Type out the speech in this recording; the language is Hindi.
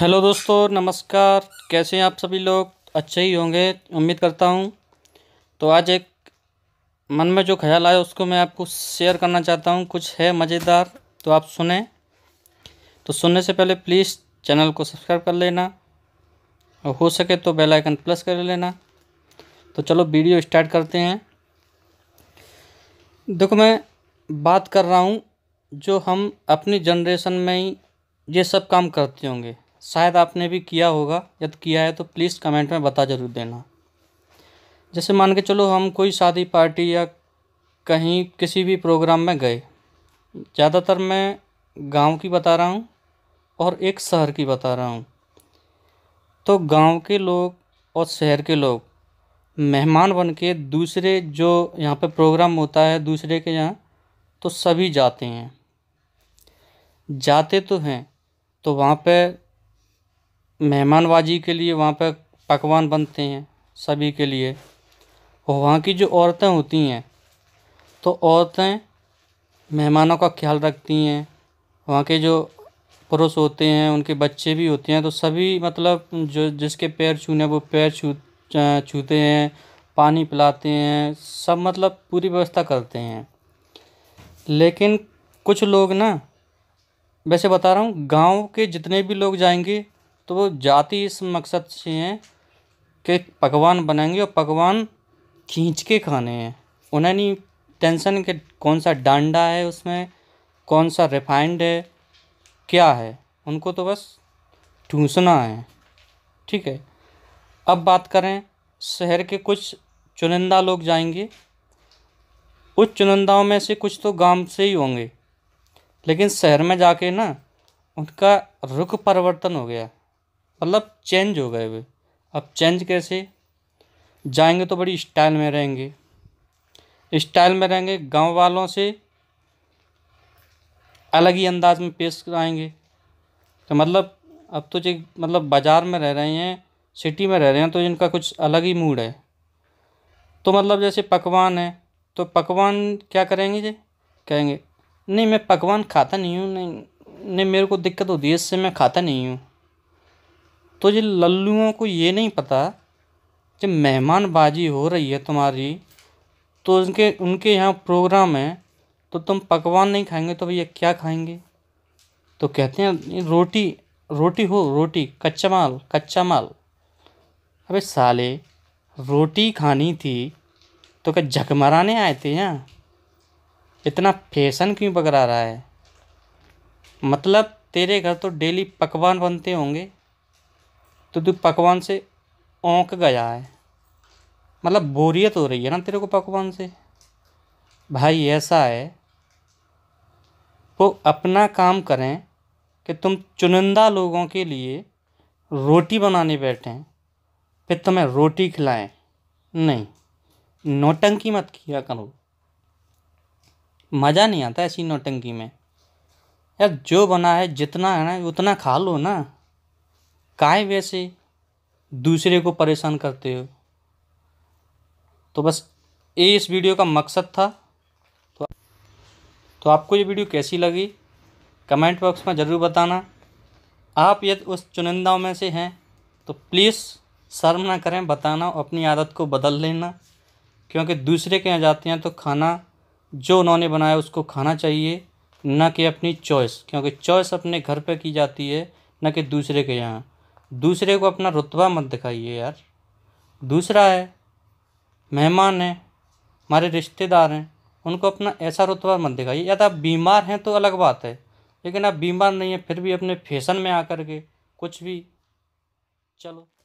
हेलो दोस्तों नमस्कार कैसे हैं आप सभी लोग अच्छे ही होंगे उम्मीद करता हूँ तो आज एक मन में जो ख्याल आया उसको मैं आपको शेयर करना चाहता हूँ कुछ है मज़ेदार तो आप सुने तो सुनने से पहले प्लीज़ चैनल को सब्सक्राइब कर लेना और हो सके तो बेल आइकन प्लस कर लेना तो चलो वीडियो स्टार्ट करते हैं देखो मैं बात कर रहा हूँ जो हम अपनी जनरेशन में ही ये सब काम करते होंगे शायद आपने भी किया होगा यदि किया है तो प्लीज़ कमेंट में बता ज़रूर देना जैसे मान के चलो हम कोई शादी पार्टी या कहीं किसी भी प्रोग्राम में गए ज़्यादातर मैं गांव की बता रहा हूँ और एक शहर की बता रहा हूँ तो गांव के लोग और शहर के लोग मेहमान बन के दूसरे जो यहाँ पे प्रोग्राम होता है दूसरे के यहाँ तो सभी जाते हैं जाते तो हैं तो वहाँ पे मेहमानबाजी के लिए वहाँ पर पकवान बनते हैं सभी के लिए और वहाँ की जो औरतें होती हैं तो औरतें मेहमानों का ख्याल रखती हैं वहाँ के जो पुरुष होते हैं उनके बच्चे भी होते हैं तो सभी मतलब जो जिसके पैर छूने वो पैर छू छूते हैं पानी पिलाते हैं सब मतलब पूरी व्यवस्था करते हैं लेकिन कुछ लोग ना वैसे बता रहा हूँ गांव के जितने भी लोग जाएंगे तो वो जाति इस मकसद से हैं कि पकवान बनाएंगे और पकवान खींच के खाने हैं उन्हें नहीं टेंशन के कौन सा डांडा है उसमें कौन सा रिफाइंड है क्या है उनको तो बस ठूसना है ठीक है अब बात करें शहर के कुछ चुनिंदा लोग जाएंगे उस चुनिंदाओं में से कुछ तो गांव से ही होंगे लेकिन शहर में जाके ना उनका रुख परिवर्तन हो गया मतलब चेंज हो गए वे अब चेंज कैसे जाएंगे तो बड़ी स्टाइल में रहेंगे स्टाइल में रहेंगे गांव वालों से अलग ही अंदाज में पेश आएंगे तो मतलब अब तो जो मतलब बाज़ार में रह रहे हैं सिटी में रह रहे हैं तो इनका कुछ अलग ही मूड है तो मतलब जैसे पकवान है तो पकवान क्या करेंगे जी कहेंगे नहीं मैं पकवान खाता नहीं हूँ नहीं नहीं मेरे को दिक्कत होती है इससे मैं खाता नहीं हूँ तो ये लल्लुओं को ये नहीं पता जब मेहमानबाजी हो रही है तुम्हारी तो उनके उनके यहाँ प्रोग्राम है तो तुम पकवान नहीं खाएंगे तो भैया क्या खाएंगे तो कहते हैं रोटी रोटी हो रोटी कच्चा माल कच्चा माल अबे साले रोटी खानी थी तो क्या झकमराने आए थे यहाँ इतना फैशन क्यों पकड़ा रहा है मतलब तेरे घर तो डेली पकवान बनते होंगे तो तू पकवान से ओंक गया है मतलब बोरियत हो रही है ना तेरे को पकवान से भाई ऐसा है वो अपना काम करें कि तुम चुनिंदा लोगों के लिए रोटी बनाने बैठें फिर तुम्हें रोटी खिलाएं नहीं नौटंकी मत किया करो मज़ा नहीं आता ऐसी नौटंकी में यार जो बना है जितना है ना उतना खा लो ना काय वैसे दूसरे को परेशान करते हो तो बस ये इस वीडियो का मकसद था तो, तो आपको ये वीडियो कैसी लगी कमेंट बॉक्स में ज़रूर बताना आप यदि उस चुनिंदाओं में से हैं तो प्लीज़ शर्म ना करें बताना अपनी आदत को बदल लेना क्योंकि दूसरे के यहाँ जाते हैं तो खाना जो उन्होंने बनाया उसको खाना चाहिए ना कि अपनी चॉइस क्योंकि चॉइस अपने घर पे की जाती है ना कि दूसरे के यहाँ दूसरे को अपना रुतबा मत दिखाइए यार दूसरा है मेहमान हैं हमारे रिश्तेदार हैं उनको अपना ऐसा रुतबा मत दिखाइए या तो आप बीमार हैं तो अलग बात है लेकिन आप बीमार नहीं हैं फिर भी अपने फैशन में आकर के कुछ भी चलो